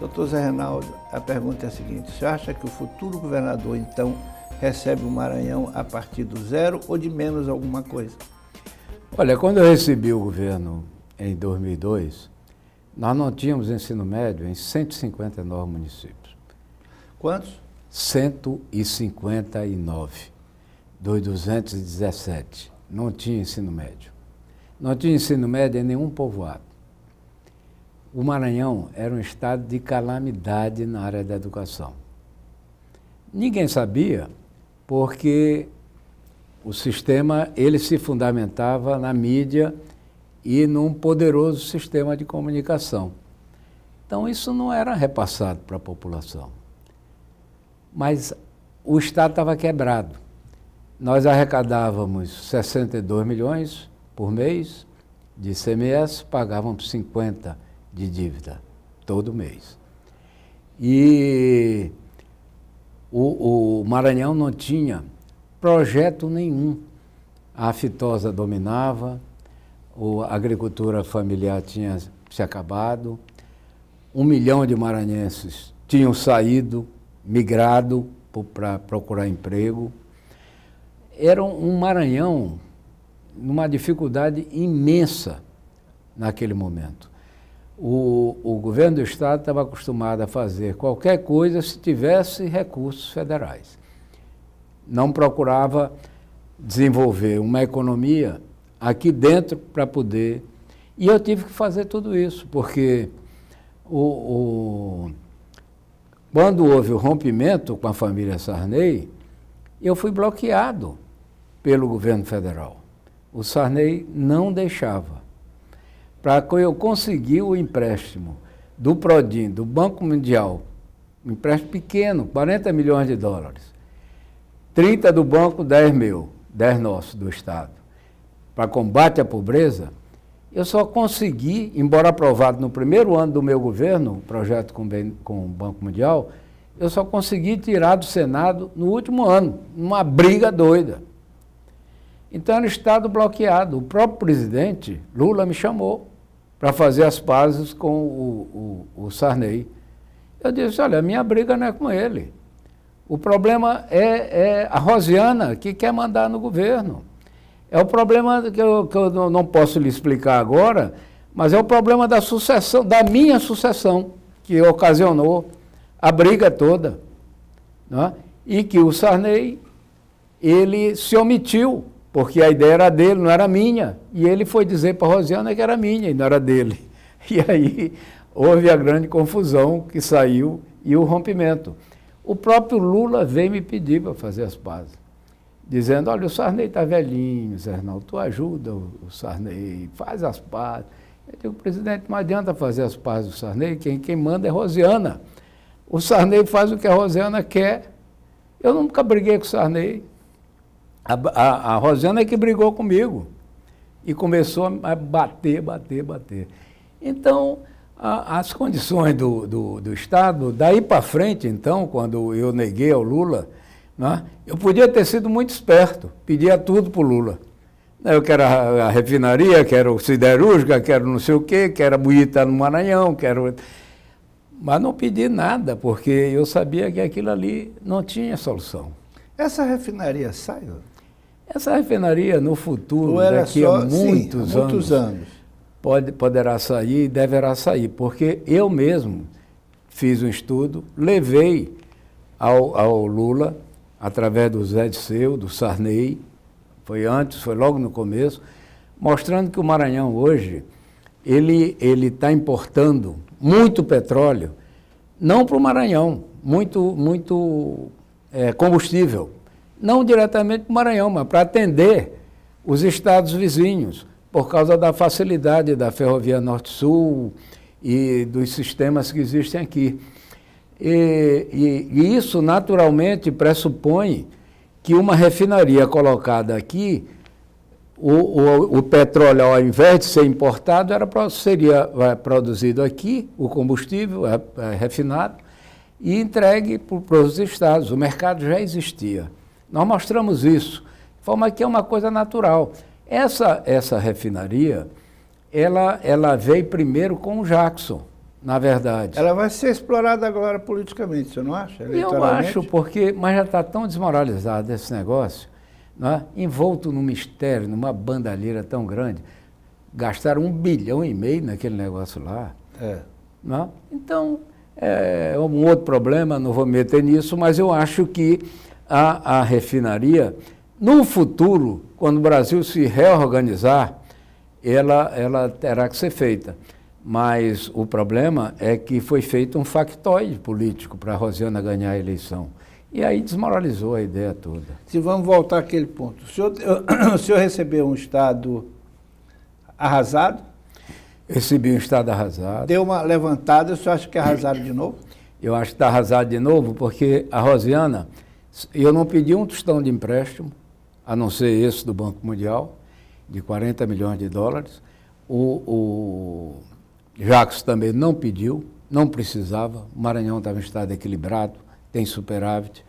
Doutor Zé Reinaldo, a pergunta é a seguinte, você acha que o futuro governador, então, recebe o Maranhão a partir do zero ou de menos alguma coisa? Olha, quando eu recebi o governo em 2002, nós não tínhamos ensino médio em 159 municípios. Quantos? 159 dos 217. Não tinha ensino médio. Não tinha ensino médio em nenhum povoado. O Maranhão era um estado de calamidade na área da educação. Ninguém sabia, porque o sistema ele se fundamentava na mídia e num poderoso sistema de comunicação. Então isso não era repassado para a população. Mas o Estado estava quebrado nós arrecadávamos 62 milhões por mês de CMS, pagávamos 50 de dívida todo mês. E o, o Maranhão não tinha projeto nenhum. A fitosa dominava, a agricultura familiar tinha se acabado, um milhão de maranhenses tinham saído, migrado para procurar emprego era um Maranhão numa dificuldade imensa naquele momento. O, o governo do Estado estava acostumado a fazer qualquer coisa se tivesse recursos federais. Não procurava desenvolver uma economia aqui dentro para poder. E eu tive que fazer tudo isso, porque o, o, quando houve o rompimento com a família Sarney, eu fui bloqueado pelo governo federal. O Sarney não deixava. Para que eu conseguir o empréstimo do Prodim, do Banco Mundial, um empréstimo pequeno, 40 milhões de dólares, 30 do banco, 10 mil, 10 nossos do Estado, para combate à pobreza, eu só consegui, embora aprovado no primeiro ano do meu governo, projeto com, com o Banco Mundial, eu só consegui tirar do Senado no último ano, numa briga doida. Então era o Estado bloqueado. O próprio presidente, Lula, me chamou para fazer as pazes com o, o, o Sarney. Eu disse, olha, a minha briga não é com ele. O problema é, é, a Rosiana, que quer mandar no governo. É o problema que eu, que eu não posso lhe explicar agora, mas é o problema da sucessão, da minha sucessão, que ocasionou a briga toda. Né? E que o Sarney, ele se omitiu porque a ideia era dele, não era minha. E ele foi dizer para a Rosiana que era minha e não era dele. E aí houve a grande confusão que saiu e o rompimento. O próprio Lula veio me pedir para fazer as pazes, dizendo, olha, o Sarney está velhinho, Zé Arnaldo, tu ajuda o Sarney, faz as pazes. Eu digo, presidente, não adianta fazer as pazes do Sarney, quem, quem manda é Rosiana. O Sarney faz o que a Rosiana quer. Eu nunca briguei com o Sarney, a, a, a Rosana é que brigou comigo e começou a bater, bater, bater. Então, a, as condições do, do, do Estado, daí para frente, então, quando eu neguei ao Lula, né, eu podia ter sido muito esperto, pedia tudo para o Lula. Eu quero a, a refinaria, quero siderúrgica, quero não sei o quê, quero a Buíta no Maranhão, quero. Mas não pedi nada, porque eu sabia que aquilo ali não tinha solução. Essa refinaria saiu? Essa refinaria, no futuro, daqui só, a muitos, sim, há muitos anos, anos, Pode, poderá sair e deverá sair, porque eu mesmo fiz um estudo, levei ao, ao Lula, através do Zé de Seu, do Sarney, foi antes, foi logo no começo, mostrando que o Maranhão hoje, ele está importando muito petróleo, não para o Maranhão, muito, muito é, combustível não diretamente para o Maranhão, mas para atender os estados vizinhos, por causa da facilidade da ferrovia Norte-Sul e dos sistemas que existem aqui. E, e, e isso naturalmente pressupõe que uma refinaria colocada aqui, o, o, o, petróleo, ao invés de ser importado, era, seria é, produzido aqui, o combustível é, é refinado, e entregue para os estados. O mercado já existia. Nós mostramos isso, de forma que é uma coisa natural. Essa, essa refinaria, ela, ela veio primeiro com o Jackson, na verdade. Ela vai ser explorada agora politicamente, você não acha? Eu acho, porque, mas já está tão desmoralizado esse negócio, né? envolto num mistério, numa bandalheira tão grande. Gastaram um bilhão e meio naquele negócio lá. É. é? Então, é um outro problema, não vou meter nisso, mas eu acho que a refinaria, no futuro, quando o Brasil se reorganizar, ela, ela terá que ser feita. Mas o problema é que foi feito um factoide político para a Rosiana ganhar a eleição. E aí desmoralizou a ideia toda. Se vamos voltar àquele ponto. O senhor, o senhor recebeu um Estado arrasado? Recebi um Estado arrasado. Deu uma levantada, o senhor acha que é arrasado de novo? Eu acho que está arrasado de novo, porque a Rosiana eu não pedi um tostão de empréstimo, a não ser esse do Banco Mundial, de 40 milhões de dólares. O, o Jacques também não pediu, não precisava. O Maranhão estava em estado equilibrado, tem superávit.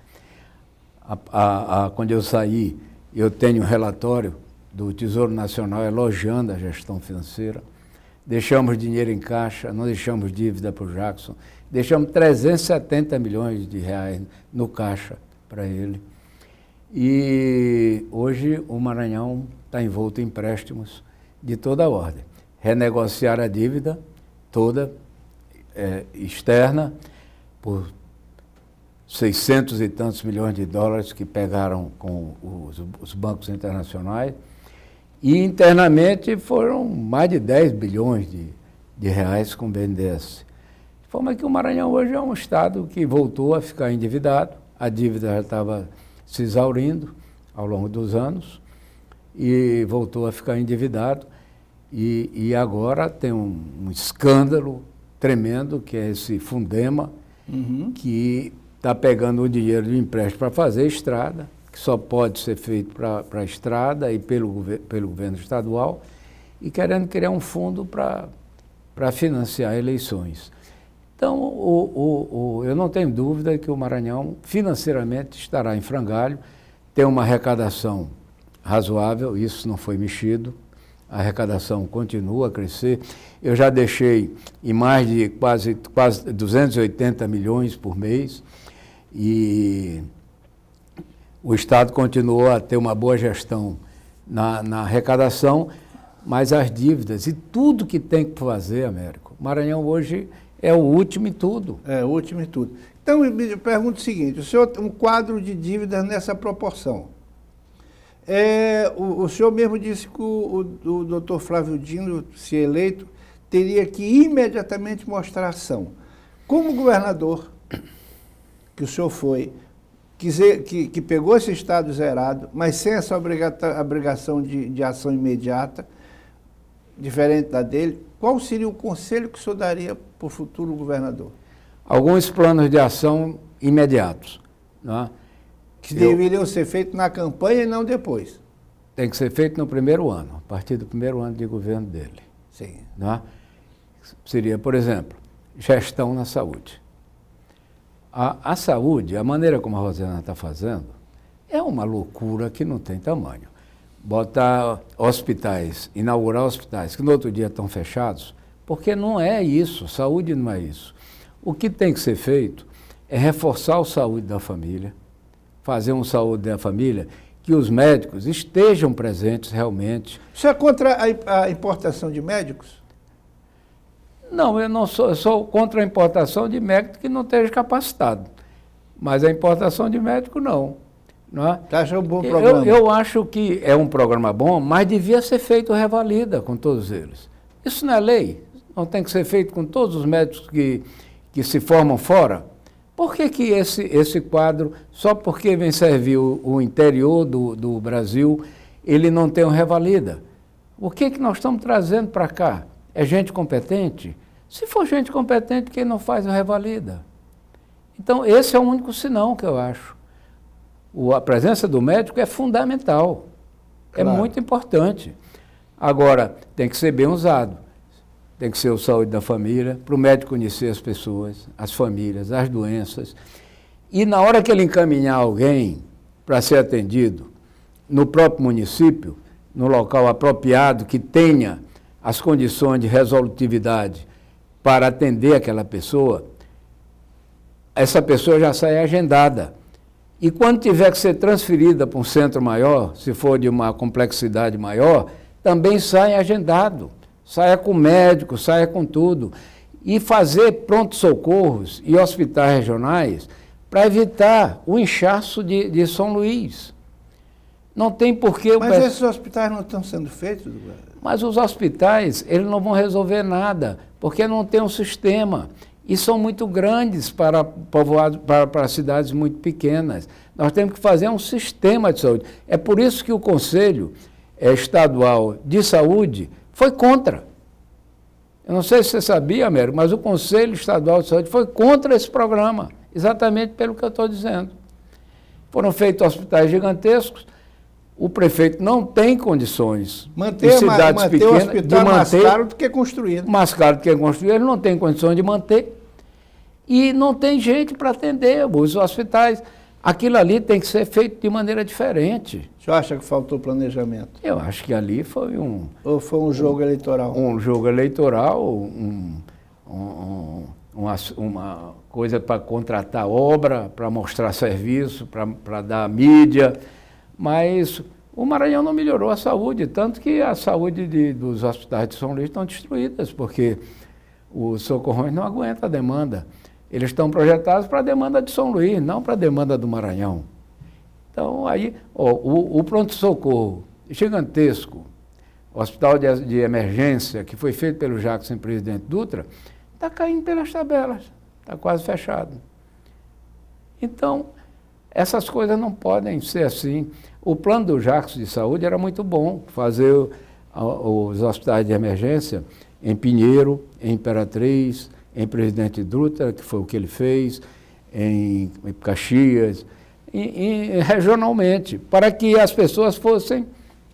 A, a, a, quando eu saí, eu tenho um relatório do Tesouro Nacional elogiando a gestão financeira. Deixamos dinheiro em caixa, não deixamos dívida para o Jackson, deixamos 370 milhões de reais no caixa para ele. E hoje o Maranhão está envolto em empréstimos de toda a ordem. Renegociar a dívida toda é, externa por 600 e tantos milhões de dólares que pegaram com os, os bancos internacionais e internamente foram mais de 10 bilhões de, de reais com o BNDES. De forma que o Maranhão hoje é um estado que voltou a ficar endividado, a dívida já estava se exaurindo ao longo dos anos e voltou a ficar endividado. E, e agora tem um, um, escândalo tremendo, que é esse Fundema, uhum. que está pegando o dinheiro do empréstimo para fazer estrada, que só pode ser feito para a estrada e pelo, pelo governo estadual, e querendo criar um fundo para financiar eleições. Então, o, o, o, eu não tenho dúvida que o Maranhão financeiramente estará em frangalho, tem uma arrecadação razoável, isso não foi mexido, a arrecadação continua a crescer. Eu já deixei em mais de quase, quase 280 milhões por mês e o Estado continuou a ter uma boa gestão na, na arrecadação, mas as dívidas e tudo que tem que fazer, Américo. O Maranhão hoje é o último em tudo. É, o último em tudo. Então, eu pergunto o seguinte, o senhor tem um quadro de dívidas nessa proporção. É, o, o, senhor mesmo disse que o, o, o doutor Flávio Dino, se eleito, teria que imediatamente mostrar ação. Como governador, que o senhor foi, que, que, que pegou esse Estado zerado, mas sem essa obrigação de, de ação imediata, diferente da dele, qual seria o conselho que o senhor daria para o futuro governador? Alguns planos de ação imediatos. Né? Que Eu... deveriam ser feitos na campanha e não depois. Tem que ser feito no primeiro ano, a partir do primeiro ano de governo dele. Sim. Né? Seria, por exemplo, gestão na saúde. A, a saúde, a maneira como a Rosana está fazendo, é uma loucura que não tem tamanho botar hospitais, inaugurar hospitais, que no outro dia estão fechados, porque não é isso, saúde não é isso. O que tem que ser feito é reforçar o saúde da família, fazer um saúde da família que os médicos estejam presentes realmente. Você é contra a importação de médicos? Não, eu não sou, eu sou contra a importação de médico que não esteja capacitado. Mas a importação de médico não. Né? achando um bom programa? Eu, eu acho que é um programa bom, mas devia ser feito revalida com todos eles. Isso não é lei, não tem que ser feito com todos os médicos que, que se formam fora. Por que, que esse, esse quadro, só porque vem servir o, o interior do, do Brasil, ele não tem um revalida? O que, que nós estamos trazendo para cá? É gente competente? Se for gente competente, quem não faz, o revalida. Então, esse é o único sinal que eu acho. O, a presença do médico é fundamental, é claro. é muito importante. Agora, tem que ser bem usado. Tem que ser o saúde da família, para o médico conhecer as pessoas, as famílias, as doenças. E na hora que ele encaminhar alguém para ser atendido no próprio município, no local apropriado que tenha as condições de resolutividade para atender aquela pessoa, essa pessoa já sai agendada e quando tiver que ser transferida para um centro maior, se for de uma complexidade maior, também saia agendado, saia com médico, saia com tudo. E fazer pronto-socorros e hospitais regionais para evitar o inchaço de, de, São Luís. Não tem porquê... Mas esses hospitais não estão sendo feitos? Mas os hospitais, eles não vão resolver nada, porque não tem um sistema e são muito grandes para, povoados, para, para cidades muito pequenas. Nós temos que fazer um sistema de saúde. É por isso que o Conselho eh, Estadual de Saúde foi contra. Eu não sei se você sabia, Américo, mas o Conselho Estadual de Saúde foi contra esse programa, exatamente pelo que eu estou dizendo. Foram feitos hospitais gigantescos, o prefeito não tem condições manter, cidades manter pequenas o hospital de manter mais caro do que construir. Mais caro do que construir, ele não tem condições de manter e não tem gente para atender. Os hospitais, aquilo ali tem que ser feito de maneira diferente. O senhor acha que faltou planejamento? Eu acho que ali foi um. Ou foi um jogo um, eleitoral? Um jogo eleitoral, um, um, uma, uma, coisa para contratar obra, para mostrar serviço, para dar mídia, mas. O Maranhão não melhorou a saúde, tanto que a saúde de, dos hospitais de São Luís estão destruídas, porque os socorrões não aguentam a demanda. Eles estão projetados para a demanda de São Luís, não para a demanda do Maranhão. Então, aí, ó, o, o pronto-socorro gigantesco, o hospital de, de, emergência que foi feito pelo Jackson Presidente Dutra, está caindo pelas tabelas, está quase fechado. Então, essas coisas não podem ser assim. O plano do Jackson de saúde era muito bom, fazer os hospitais de emergência em Pinheiro, em Imperatriz, em Presidente Dutra, que foi o que ele fez, em, Caxias, e, regionalmente, para que as pessoas fossem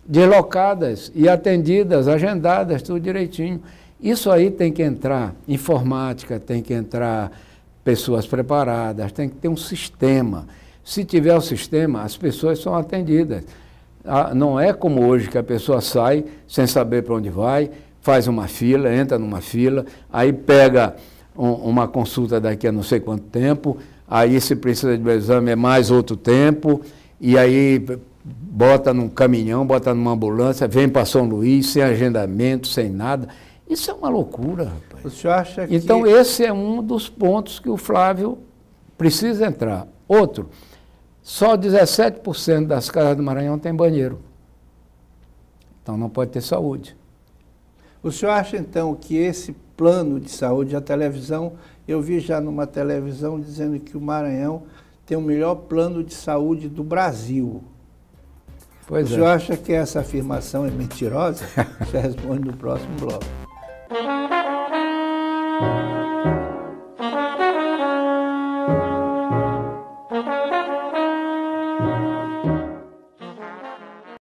deslocadas e atendidas, agendadas, tudo direitinho. Isso aí tem que entrar informática, tem que entrar pessoas preparadas, tem que ter um sistema. Se tiver o sistema, as pessoas são atendidas. Ah, não é como hoje que a pessoa sai sem saber para onde vai, faz uma fila, entra numa fila, aí pega um, uma consulta daqui a não sei quanto tempo, aí se precisa de um exame é mais outro tempo, e aí bota num caminhão, bota numa ambulância, vem para São Luís sem agendamento, sem nada. Isso é uma loucura, rapaz. O senhor acha que... Então esse é um dos pontos que o Flávio precisa entrar. Outro, só 17% das casas do Maranhão tem banheiro. Então não pode ter saúde. O senhor acha, então, que esse plano de saúde, a televisão, eu vi já numa televisão dizendo que o Maranhão tem o melhor plano de saúde do Brasil. Pois o é. senhor acha que essa afirmação é mentirosa? Você responde no próximo bloco.